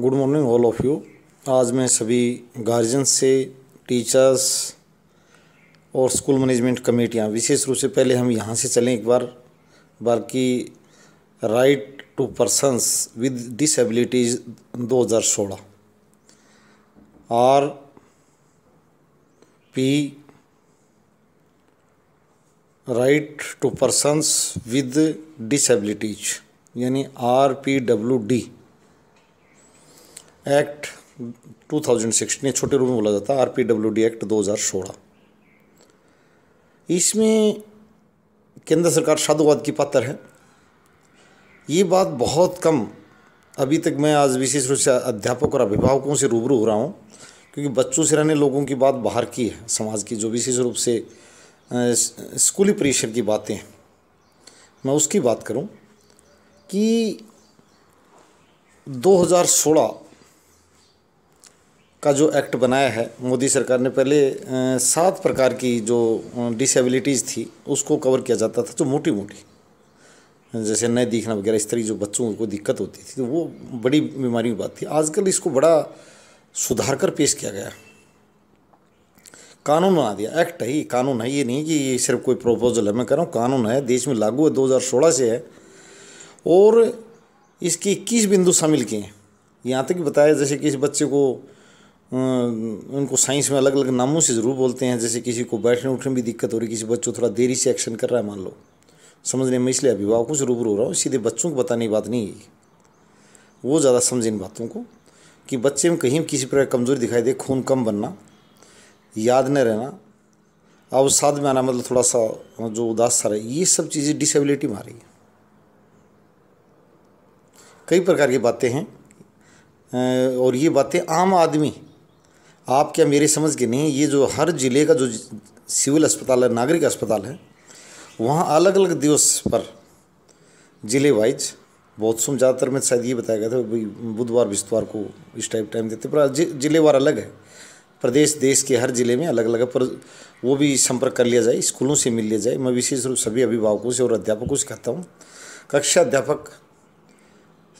good morning all of you आज मैं सभी गार्जियन से टीचर्स और स्कूल मैनेजमेंट कमेटियाँ विशेष रूप से पहले हम यहाँ से चलें एक बार बल्कि right to persons with disabilities 2016 R P right to persons with disabilities यानी R P W D act 2016 ने छोटे रूप में बोला जाता है R P W D act 2016 इसमें केंद्र सरकार साधुवाद की पात्र है ये बात बहुत कम अभी तक मैं आज विशेष रूप से अध्यापक और अभिभावकों से रूबरू हो रहा हूँ क्योंकि बच्चों से रहने लोगों की बात बाहर की है समाज की जो विशेष रूप से स्कूली परिसर की बातें हैं मैं उसकी बात करूं कि 2016 का जो एक्ट बनाया है मोदी सरकार ने पहले सात प्रकार की जो डिसेबिलिटीज़ थी उसको कवर किया जाता था जो मोटी मोटी जैसे नए दिखना वगैरह इस तरह जो बच्चों को दिक्कत होती थी तो वो बड़ी बीमारी की बात थी आजकल इसको बड़ा सुधार कर पेश किया गया कानून बना दिया एक्ट है ही कानून है ये नहीं कि ये सिर्फ कोई प्रपोजल है मैं कह रहा हूँ कानून है देश में लागू है 2016 से है और इसके इक्कीस बिंदु शामिल किए हैं यहाँ तक बताया जैसे किसी बच्चे को उनको साइंस में अलग अलग नामों से ज़रूर बोलते हैं जैसे किसी को बैठने उठने में भी दिक्कत हो रही किसी बच्चों थोड़ा देरी से एक्शन कर रहा है मान लो समझने में इसलिए अभिभावकों से रूबरू हो रहा हूँ सीधे बच्चों को बताने की बात नहीं है वो ज़्यादा समझे इन बातों को कि बच्चे में कहीं किसी प्रकार कमज़ोरी दिखाई दे खून कम बनना याद न रहना अवसाद में आना मतलब थोड़ा सा जो उदास सा रहे ये सब चीज़ें डिसेबिलिटी में आ रही है कई प्रकार की बातें हैं और ये बातें आम आदमी आप क्या मेरी समझ के नहीं ये जो हर ज़िले का जो सिविल अस्पताल है नागरिक अस्पताल है वहाँ अलग अलग दिवस पर ज़िले वाइज बहुत सुम ज़्यादातर में शायद ये बताया गया था भाई बुधवार बिस्तवार को इस टाइप टाइम देते पर ज़िले वार अलग है प्रदेश देश के हर ज़िले में अलग अलग है पर वो भी संपर्क कर लिया जाए स्कूलों से मिल लिया जाए मैं विशेष रूप सभी अभिभावकों से और अध्यापकों से कहता हूँ कक्षा अध्यापक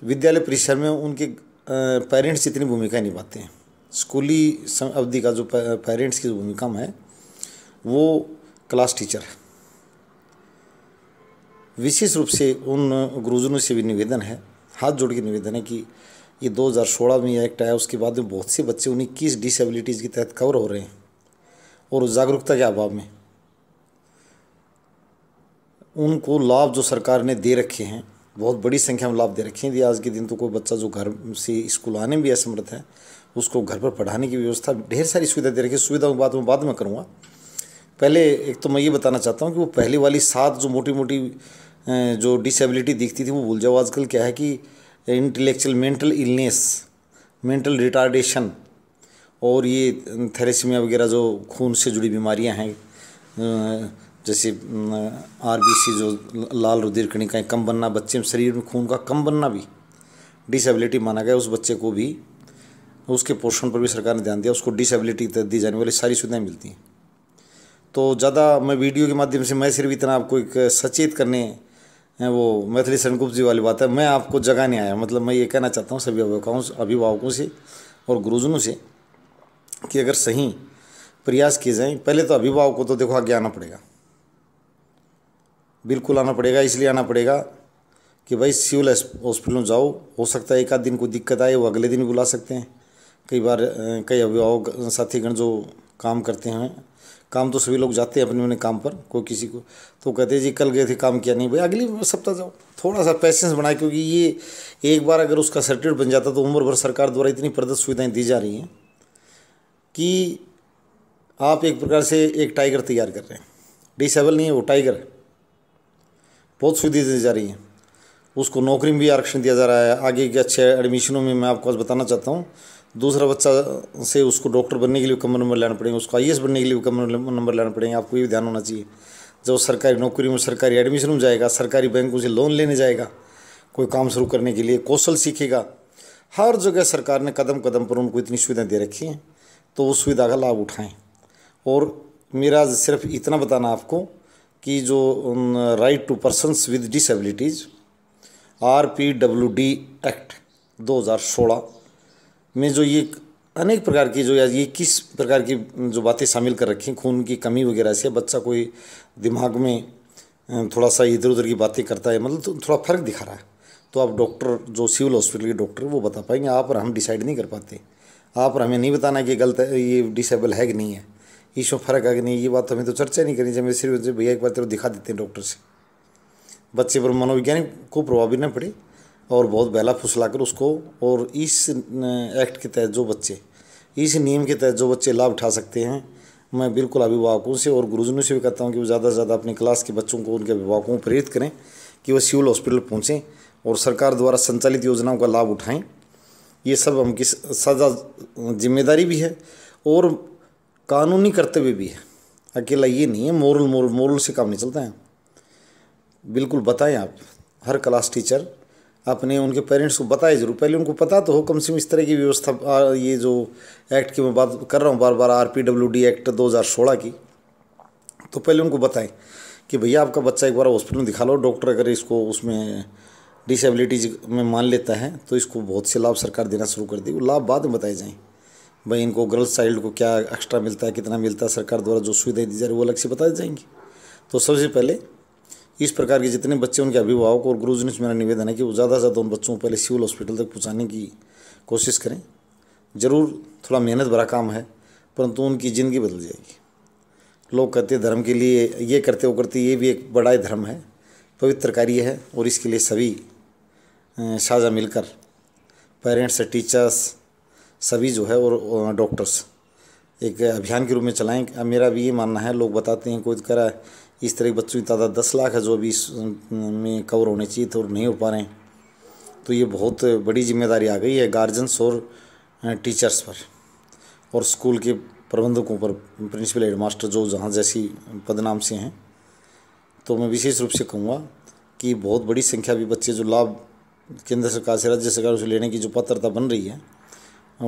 विद्यालय परिसर में उनके पेरेंट्स इतनी भूमिका निभाते हैं स्कूली अवधि का जो पेरेंट्स की जो भूमिका है वो क्लास टीचर है विशेष रूप से उन गुरुजनों से भी निवेदन है हाथ जोड़ के निवेदन है कि ये 2016 में एक्ट आया उसके बाद में बहुत से बच्चे उन्नीस किस डिसेबिलिटीज़ के तहत कवर हो रहे हैं और जागरूकता के अभाव में उनको लाभ जो सरकार ने दे रखे हैं बहुत बड़ी संख्या में लाभ दे रखे हैं आज के दिन तो कोई बच्चा जो घर से स्कूल आने में भी असमर्थ है उसको घर पर पढ़ाने की व्यवस्था ढेर सारी सुविधा दे रखी है सुविधाओं की बाद में करूँगा पहले एक तो मैं ये बताना चाहता हूँ कि वो पहले वाली सात जो मोटी मोटी जो डिसेबिलिटी दिखती थी वो भूल जाओ आजकल क्या है कि intellectual mental illness mental retardation और ये थैरेसीमिया वगैरह जो खून से जुड़ी बीमारियां हैं जैसे आरबीसी जो लाल रुधिर कणिकाएँ कम बनना बच्चे में शरीर में खून का कम बनना भी डिसेबिलिटी माना गया उस बच्चे को भी उसके पोर्शन पर भी सरकार ने ध्यान दिया उसको डिसेबिलिटी दी जाने वाली सारी सुविधाएँ मिलती हैं तो ज़्यादा मैं वीडियो के माध्यम से मैं सिर्फ इतना आपको एक सचेत करने हैं वो मैथिली सनगुप्त जी वाली बात है मैं आपको जगाने आया मतलब मैं ये कहना चाहता हूँ सभी अभिभावकों अभिभावकों से और गुरुजनों से कि अगर सही प्रयास किए जाएँ पहले तो अभिभावकों को तो देखो आगे आना पड़ेगा बिल्कुल आना पड़ेगा इसलिए आना पड़ेगा कि भाई सिविल हॉस्पिटल में जाओ हो सकता है एक आध दिन कोई दिक्कत आए वो अगले दिन भी बुला सकते हैं कई बार कई अभिभावक साथीगण जो काम करते हैं काम तो सभी लोग जाते हैं अपने अपने काम पर कोई किसी को तो कहते जी कल गए थे काम किया नहीं भाई अगली सप्ताह जाओ थोड़ा सा पैसेंस बनाए क्योंकि ये एक बार अगर उसका सर्टिफिकेट बन जाता तो उम्र भर सरकार द्वारा इतनी प्रदत्त सुविधाएं दी जा रही हैं कि आप एक प्रकार से एक टाइगर तैयार कर रहे हैं डिसेबल नहीं है वो टाइगर है बहुत सुविधा दी जा रही हैं उसको नौकरी में भी आरक्षण दिया जा रहा है आगे के अच्छे एडमिशनों में मैं आपको आज बताना चाहता हूँ दूसरा बच्चा से उसको डॉक्टर बनने के लिए कम नंबर लेना पड़ेंगे उसको आई बनने के लिए कम नंबर लेना पड़ेंगे आपको ये भी ध्यान होना चाहिए जब सरकारी नौकरी में सरकारी एडमिशन में जाएगा सरकारी बैंकों से लोन लेने जाएगा कोई काम शुरू करने के लिए कौशल सीखेगा हर जगह सरकार ने कदम कदम पर उनको इतनी सुविधाएं दे रखी हैं तो उस सुविधा का लाभ उठाएं और मेरा सिर्फ इतना बताना आपको कि जो right to persons with disabilities R P W D act सोलह में जो ये अनेक प्रकार की जो या ये किस प्रकार की जो बातें शामिल कर रखी खून की कमी वगैरह से बच्चा कोई दिमाग में थोड़ा सा इधर उधर की बातें करता है मतलब तो थोड़ा फ़र्क दिखा रहा है तो आप डॉक्टर जो सिविल हॉस्पिटल के डॉक्टर वो बता पाएंगे आप और हम डिसाइड नहीं कर पाते आप और हमें नहीं बताना कि गलत है ये डिसेबल है कि नहीं है इसमें फर्क है कि नहीं ये बात हमें तो चर्चा नहीं करनी चाहिए सिर्फ भैया एक बार तेरे तो दिखा देते हैं डॉक्टर से बच्चे पर मनोवैज्ञानिक को भी न पड़े और बहुत बहला फुसला कर उसको और इस एक्ट के तहत जो बच्चे इस नियम के तहत जो बच्चे लाभ उठा सकते हैं मैं बिल्कुल अभिभावकों से और गुरुजनों से भी कहता हूँ कि वो ज़्यादा से ज़्यादा अपने क्लास के बच्चों को उनके अभिभावकों को प्रेरित करें कि वह सिविल हॉस्पिटल पहुँचें और सरकार द्वारा संचालित योजनाओं का लाभ उठाएँ ये सब हम किस सजा जिम्मेदारी भी है और कानूनी कर्तव्य भी है अकेला ये नहीं है मोरल मोरल मोरल से काम नहीं चलता है बिल्कुल बताएं आप हर क्लास टीचर आपने उनके पेरेंट्स को बताए जरूर पहले उनको पता तो हो कम से कम इस तरह की व्यवस्था ये जो एक्ट की मैं बात कर रहा हूँ बार बार R P W D act दो हज़ार सोलह की तो पहले उनको बताएं कि भैया आपका बच्चा एक बार हॉस्पिटल में दिखा लो डॉक्टर अगर इसको उसमें डिसेबिलिटीज में मान लेता है तो इसको बहुत से लाभ सरकार देना शुरू कर देगी लाभ बाद में बताए जाएँ भाई इनको गर्ल्स चाइल्ड को क्या एक्स्ट्रा मिलता है कितना मिलता है सरकार द्वारा जो सुविधाएँ दी जा रही है वो अलग से बताई जाएंगी तो सबसे पहले इस प्रकार के जितने बच्चे उनके अभिभावक और गुरुजन ने मेरा निवेदन है कि वो ज़्यादा से ज़्यादा उन बच्चों को पहले सिविल हॉस्पिटल तक पहुँचाने की कोशिश करें ज़रूर थोड़ा मेहनत भरा काम है परंतु उनकी ज़िंदगी बदल जाएगी लोग कहते धर्म के लिए ये करते वो करते ये भी एक बड़ा धर्म है पवित्र कार्य है और इसके लिए सभी साझा मिलकर पेरेंट्स टीचर्स सभी जो है और डॉक्टर्स एक अभियान के रूप में चलाएं मेरा भी ये मानना है लोग बताते हैं कोई करा इस तरह के बच्चों की तादाद दस लाख है जो अभी में कवर होने चाहिए थे और नहीं हो पा रहे हैं तो ये बहुत बड़ी जिम्मेदारी आ गई है गार्जियंस और टीचर्स पर और स्कूल के प्रबंधकों पर प्रिंसिपल हेडमास्टर जो जहाँ जैसी पदनाम से हैं तो मैं विशेष रूप से कहूँगा कि बहुत बड़ी संख्या भी बच्चे जो लाभ केंद्र सरकार से राज्य सरकार से लेने की जो पात्रता बन रही है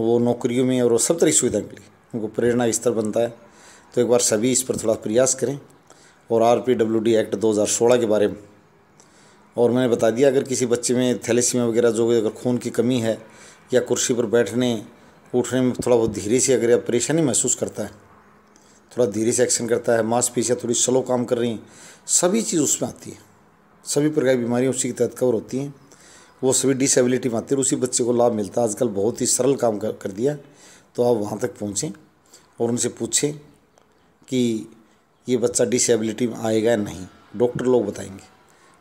वो नौकरियों में और सब तरह की सुविधाएँ मिली उनको प्रेरणा स्तर बनता है तो एक बार सभी इस पर थोड़ा प्रयास करें और R P W D act सोलह के बारे में और मैंने बता दिया अगर किसी बच्चे में थैलेसीमिया वगैरह जो अगर खून की कमी है या कुर्सी पर बैठने उठने में थोड़ा बहुत धीरे से अगर परेशानी महसूस करता है थोड़ा धीरे से एक्शन करता है मांसपेशियाँ थोड़ी स्लो काम कर रही हैं सभी चीज़ उसमें आती है सभी प्रकार की बीमारियाँ उसी के तहत कवर होती हैं वो सभी डिसेबिलिटी में आती है उसी बच्चे को लाभ मिलता है आजकल बहुत ही सरल काम कर, कर दिया तो आप वहाँ तक पहुँचें और उनसे पूछें कि ये बच्चा डिसेबिलिटी में आएगा या नहीं डॉक्टर लोग बताएंगे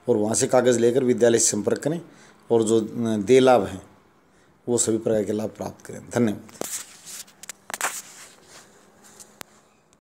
और वहाँ से कागज़ लेकर विद्यालय से संपर्क करें और जो दे लाभ हैं वो सभी प्रकार के लाभ प्राप्त करें धन्यवाद